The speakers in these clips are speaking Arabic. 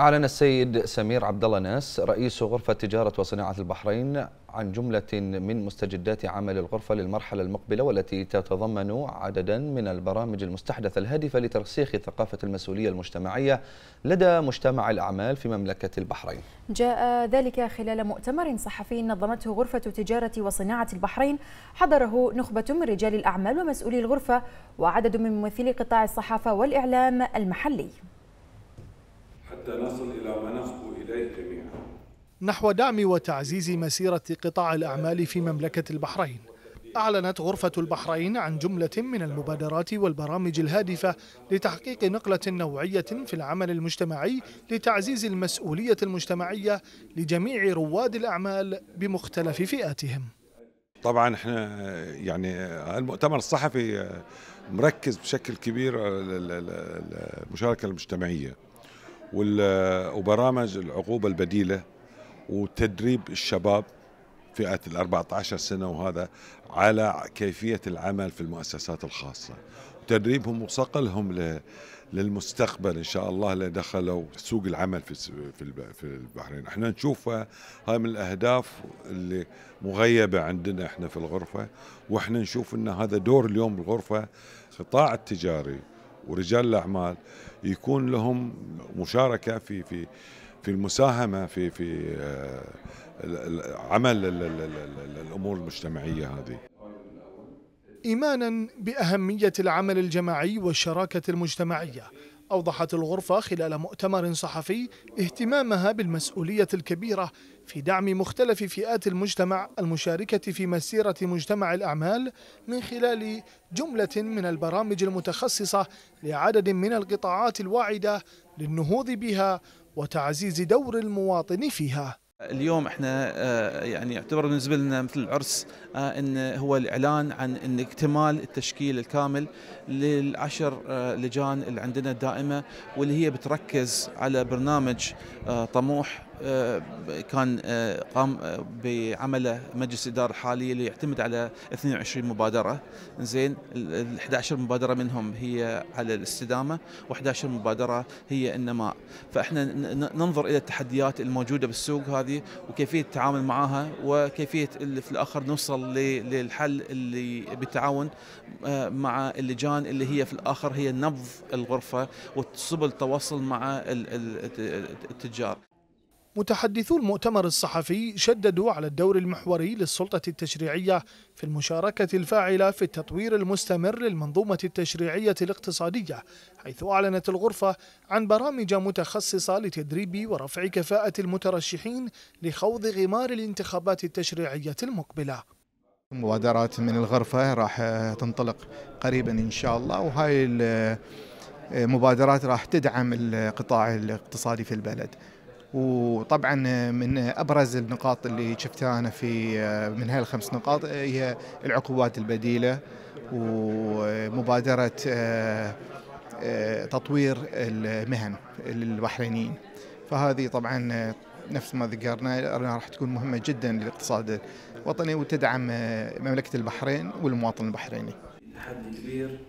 أعلن السيد سمير عبد الله ناس رئيس غرفة تجارة وصناعة البحرين عن جملة من مستجدات عمل الغرفة للمرحلة المقبلة والتي تتضمن عددا من البرامج المستحدثة الهادفة لترسيخ ثقافة المسؤولية المجتمعية لدى مجتمع الأعمال في مملكة البحرين جاء ذلك خلال مؤتمر صحفي نظمته غرفة تجارة وصناعة البحرين حضره نخبة من رجال الأعمال ومسؤولي الغرفة وعدد من ممثلي قطاع الصحافة والإعلام المحلي نصل إلى ما نصبو إليه جميعا نحو دعم وتعزيز مسيرة قطاع الأعمال في مملكة البحرين أعلنت غرفة البحرين عن جملة من المبادرات والبرامج الهادفة لتحقيق نقلة نوعية في العمل المجتمعي لتعزيز المسؤولية المجتمعية لجميع رواد الأعمال بمختلف فئاتهم طبعا احنا يعني المؤتمر الصحفي مركز بشكل كبير المشاركة المجتمعية وبرامج العقوبة البديلة وتدريب الشباب فئة ال 14 سنة وهذا على كيفية العمل في المؤسسات الخاصة وتدريبهم وصقلهم للمستقبل ان شاء الله لدخلوا سوق العمل في في البحرين احنا نشوفها هاي من الاهداف اللي مغيبه عندنا احنا في الغرفه واحنا نشوف ان هذا دور اليوم الغرفه القطاع التجاري ورجال الاعمال يكون لهم مشاركه في في في المساهمه في في آه، عمل الامور المجتمعيه هذه ايمانا باهميه العمل الجماعي والشراكه المجتمعيه أوضحت الغرفة خلال مؤتمر صحفي اهتمامها بالمسؤولية الكبيرة في دعم مختلف فئات المجتمع المشاركة في مسيرة مجتمع الأعمال من خلال جملة من البرامج المتخصصة لعدد من القطاعات الواعدة للنهوض بها وتعزيز دور المواطن فيها اليوم احنا آه، يعني يعتبر بالنسبه لنا مثل العرس آه، ان هو الاعلان عن ان اكتمال التشكيل الكامل للعشر آه، لجان اللي عندنا الدائمه واللي هي بتركز على برنامج طموح آه، كان آه، قام آه، بعمله مجلس الاداره الحالي اللي يعتمد على 22 مبادره زين ال 11 مبادره منهم هي على الاستدامه و11 مبادره هي النماء فاحنا ننظر الى التحديات الموجوده بالسوق هذه وكيفيه التعامل معها وكيفيه في الاخر نوصل للحل اللي بالتعاون مع اللجان اللي هي في الاخر هي نبض الغرفه وسبل التواصل مع التجار متحدثو المؤتمر الصحفي شددوا على الدور المحوري للسلطة التشريعية في المشاركة الفاعلة في التطوير المستمر للمنظومة التشريعية الاقتصادية حيث أعلنت الغرفة عن برامج متخصصة لتدريب ورفع كفاءة المترشحين لخوض غمار الانتخابات التشريعية المقبلة مبادرات من الغرفة راح تنطلق قريبا إن شاء الله وهاي المبادرات راح تدعم القطاع الاقتصادي في البلد وطبعا من ابرز النقاط اللي شفتها انا في من هالخمس نقاط هي العقوبات البديله ومبادره تطوير المهن للبحرينيين فهذه طبعا نفس ما ذكرنا راح تكون مهمه جدا للاقتصاد الوطني وتدعم مملكه البحرين والمواطن البحريني. كبير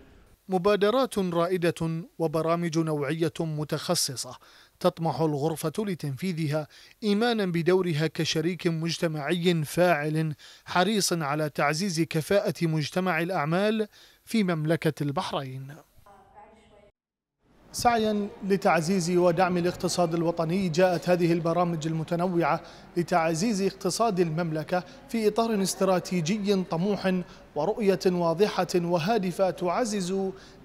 مبادرات رائده وبرامج نوعيه متخصصه تطمح الغرفة لتنفيذها إيمانا بدورها كشريك مجتمعي فاعل حريص على تعزيز كفاءة مجتمع الأعمال في مملكة البحرين سعيا لتعزيز ودعم الاقتصاد الوطني جاءت هذه البرامج المتنوعة لتعزيز اقتصاد المملكة في إطار استراتيجي طموح ورؤية واضحة وهادفة تعزز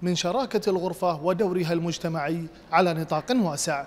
من شراكة الغرفة ودورها المجتمعي على نطاق واسع